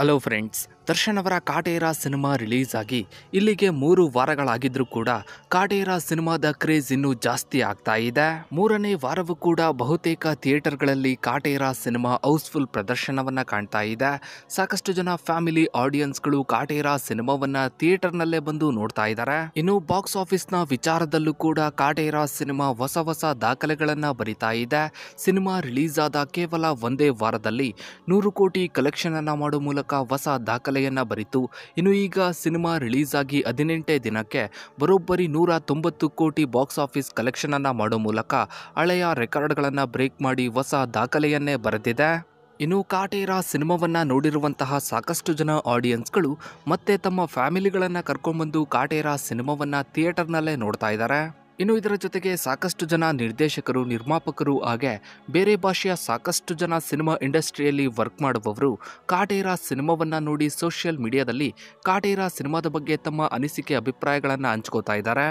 hello friends Darshan ಅವರ Kaatera cinema release ಆಗಿ ಇಲ್ಲಿಗೆ ಮೂರು ವಾರಗಳಾಗಿದ್ರೂ ಕೂಡ ಕಾಟೇರ ಸಿನಿಮಾದ ಕ್ರೇಜ್ ಇನ್ನೂ ಜಾಸ್ತಿ ಆಗ್ತಾ ಇದೆ ಮೂರನೇ ವಾರವೂ ಕೂಡ ಬಹುತೇಕ ಥಿಯೇಟರ್ಗಳಲ್ಲಿ ಕಾಟೇರ ಸಿನಿಮಾ ಹೌಸ್ಫುಲ್ ಪ್ರದರ್ಶನವನ್ನು ಕಾಣ್ತಾ ಇದೆ ಸಾಕಷ್ಟು ಜನ ಫ್ಯಾಮಿಲಿ ಆಡಿಯನ್ಸ್ಗಳು ಕಾಟೇರ ಸಿನಿಮಾವನ್ನು ಥಿಯೇಟರ್ನಲ್ಲೇ ಬಂದು ನೋಡ್ತಾ ಇದ್ದಾರೆ ಇನ್ನು ಬಾಕ್ಸ್ ಆಫೀಸ್ನ ವಿಚಾರದಲ್ಲೂ ಕೂಡ ಕಾಟೇರ ಸಿನಿಮಾ ಹೊಸ ಹೊಸ ದಾಖಲೆಗಳನ್ನು ಬರಿತಾ ಇದೆ ಸಿನಿಮಾ ರಿಲೀಸ್ ಆದ ಕೇವಲ ಒಂದೇ ವಾರದಲ್ಲಿ ನೂರು ಕೋಟಿ ಕಲೆಕ್ಷನ್ ಅನ್ನು ಮಾಡುವ ಮೂಲಕ ಮೂಲಕ ಹೊಸ ದಾಖಲೆಯನ್ನು ಬರಿತು ಇನ್ನು ಈಗ ಸಿನಿಮಾ ರಿಲೀಸ್ ಆಗಿ ಹದಿನೆಂಟೇ ದಿನಕ್ಕೆ ಬರೋಬ್ಬರಿ ನೂರ ತೊಂಬತ್ತು ಕೋಟಿ ಬಾಕ್ಸ್ ಆಫೀಸ್ ಕಲೆಕ್ಷನ್ ಕಲೆಕ್ಷನನ್ನು ಮಾಡೋ ಮೂಲಕ ಹಳೆಯ ರೆಕಾರ್ಡ್ಗಳನ್ನು ಬ್ರೇಕ್ ಮಾಡಿ ಹೊಸ ದಾಖಲೆಯನ್ನೇ ಬರೆದಿದೆ ಇನ್ನು ಕಾಟೇರ ಸಿನಿಮಾವನ್ನು ನೋಡಿರುವಂತಹ ಸಾಕಷ್ಟು ಜನ ಆಡಿಯನ್ಸ್ಗಳು ಮತ್ತೆ ತಮ್ಮ ಫ್ಯಾಮಿಲಿಗಳನ್ನು ಕರ್ಕೊಂಡ್ಬಂದು ಕಾಟೇರ ಸಿನಿಮಾವನ್ನು ಥಿಯೇಟರ್ನಲ್ಲೇ ನೋಡ್ತಾ ಇದ್ದಾರೆ ಇನ್ನು ಇದರ ಜೊತೆಗೆ ಸಾಕಷ್ಟು ಜನ ನಿರ್ದೇಶಕರು ನಿರ್ಮಾಪಕರು ಹಾಗೆ ಬೇರೆ ಭಾಷೆಯ ಸಾಕಷ್ಟು ಜನ ಸಿನಿಮಾ ಇಂಡಸ್ಟ್ರಿಯಲ್ಲಿ ವರ್ಕ್ ಮಾಡುವವರು ಕಾಟೇರ ಸಿನಿಮಾವನ್ನು ನೋಡಿ ಸೋಷಿಯಲ್ ಮೀಡಿಯಾದಲ್ಲಿ ಕಾಟೇರ ಸಿನಿಮಾದ ಬಗ್ಗೆ ತಮ್ಮ ಅನಿಸಿಕೆ ಅಭಿಪ್ರಾಯಗಳನ್ನು ಹಂಚ್ಕೋತಾ ಇದ್ದಾರೆ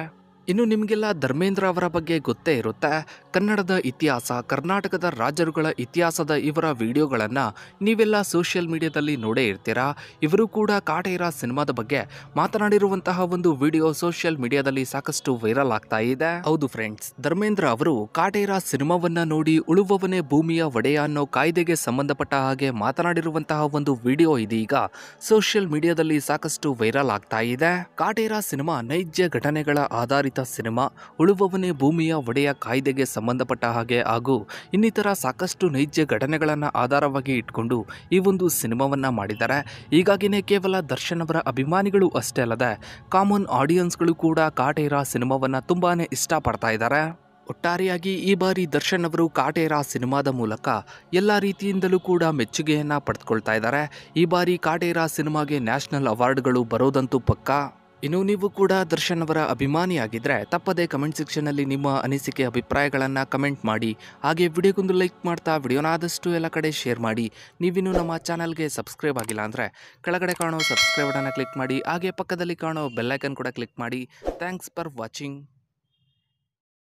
ಇನ್ನು ನಿಮಗೆಲ್ಲ ಧರ್ಮೇಂದ್ರ ಅವರ ಬಗ್ಗೆ ಗೊತ್ತೇ ಇರುತ್ತೆ ಕನ್ನಡದ ಇತಿಹಾಸ ಕರ್ನಾಟಕದ ರಾಜರುಗಳ ಇತಿಹಾಸದ ಇವರ ವಿಡಿಯೋಗಳನ್ನು ನೀವೆಲ್ಲ ಸೋಷಿಯಲ್ ಮೀಡಿಯಾದಲ್ಲಿ ನೋಡೇ ಇರ್ತೀರಾ ಇವರು ಕೂಡ ಕಾಟೇರ ಸಿನಿಮಾದ ಬಗ್ಗೆ ಮಾತನಾಡಿರುವಂತಹ ಒಂದು ವಿಡಿಯೋ ಸೋಷಿಯಲ್ ಮೀಡಿಯಾದಲ್ಲಿ ಸಾಕಷ್ಟು ವೈರಲ್ ಆಗ್ತಾ ಇದೆ ಹೌದು ಫ್ರೆಂಡ್ಸ್ ಧರ್ಮೇಂದ್ರ ಅವರು ಕಾಟೇರ ಸಿನಿಮಾವನ್ನ ನೋಡಿ ಉಳುವವನೇ ಭೂಮಿಯ ಒಡೆಯ ಅನ್ನೋ ಕಾಯ್ದೆಗೆ ಸಂಬಂಧಪಟ್ಟ ಹಾಗೆ ಮಾತನಾಡಿರುವಂತಹ ಒಂದು ವಿಡಿಯೋ ಇದೀಗ ಸೋಷಿಯಲ್ ಮೀಡಿಯಾದಲ್ಲಿ ಸಾಕಷ್ಟು ವೈರಲ್ ಆಗ್ತಾ ಇದೆ ಕಾಟೇರ ಸಿನಿಮಾ ನೈಜ ಘಟನೆಗಳ ಆಧಾರಿತ ಆಧಾರಿತ ಸಿನಿಮಾ ಉಳುವವನೇ ಭೂಮಿಯ ಒಡೆಯ ಕಾಯ್ದೆಗೆ ಸಂಬಂಧಪಟ್ಟ ಹಾಗೆ ಹಾಗೂ ಇನ್ನಿತರ ಸಾಕಷ್ಟು ನೈಜ ಘಟನೆಗಳನ್ನು ಆಧಾರವಾಗಿ ಇಟ್ಕೊಂಡು ಈ ಒಂದು ಸಿನಿಮಾವನ್ನು ಮಾಡಿದ್ದಾರೆ ಹೀಗಾಗಿನೇ ಕೇವಲ ದರ್ಶನ್ ಅವರ ಅಭಿಮಾನಿಗಳು ಅಷ್ಟೇ ಅಲ್ಲದೆ ಕಾಮನ್ ಆಡಿಯನ್ಸ್ಗಳು ಕೂಡ ಕಾಟೇರ ಸಿನಿಮಾವನ್ನು ತುಂಬಾ ಇಷ್ಟಪಡ್ತಾ ಇದ್ದಾರೆ ಒಟ್ಟಾರೆಯಾಗಿ ಈ ಬಾರಿ ದರ್ಶನ್ ಅವರು ಕಾಟೇರ ಸಿನಿಮಾದ ಮೂಲಕ ಎಲ್ಲ ರೀತಿಯಿಂದಲೂ ಕೂಡ ಮೆಚ್ಚುಗೆಯನ್ನು ಪಡೆದುಕೊಳ್ತಾ ಇದ್ದಾರೆ ಈ ಬಾರಿ ಕಾಟೇರ ಸಿನಿಮಾಗೆ ನ್ಯಾಷನಲ್ ಅವಾರ್ಡ್ಗಳು ಬರೋದಂತೂ ಪಕ್ಕಾ ಇನ್ನು ನೀವು ಕೂಡ ದರ್ಶನ್ ಅವರ ಅಭಿಮಾನಿಯಾಗಿದ್ದರೆ ತಪ್ಪದೇ ಕಮೆಂಟ್ ಸೆಕ್ಷನ್ನಲ್ಲಿ ನಿಮ್ಮ ಅನಿಸಿಕೆ ಅಭಿಪ್ರಾಯಗಳನ್ನು ಕಮೆಂಟ್ ಮಾಡಿ ಹಾಗೆ ವಿಡಿಯೋಗೊಂದು ಲೈಕ್ ಮಾಡ್ತಾ ವಿಡಿಯೋನ ಆದಷ್ಟು ಎಲ್ಲ ಕಡೆ ಶೇರ್ ಮಾಡಿ ನೀವಿನ್ನೂ ನಮ್ಮ ಚಾನಲ್ಗೆ ಸಬ್ಸ್ಕ್ರೈಬ್ ಆಗಿಲ್ಲ ಅಂದರೆ ಕೆಳಗಡೆ ಕಾಣೋ ಸಬ್ಸ್ಕ್ರೈಬ್ ಬಟನ್ನ ಕ್ಲಿಕ್ ಮಾಡಿ ಹಾಗೆ ಪಕ್ಕದಲ್ಲಿ ಕಾಣೋ ಬೆಲ್ಲೈಕನ್ ಕೂಡ ಕ್ಲಿಕ್ ಮಾಡಿ ಥ್ಯಾಂಕ್ಸ್ ಫಾರ್ ವಾಚಿಂಗ್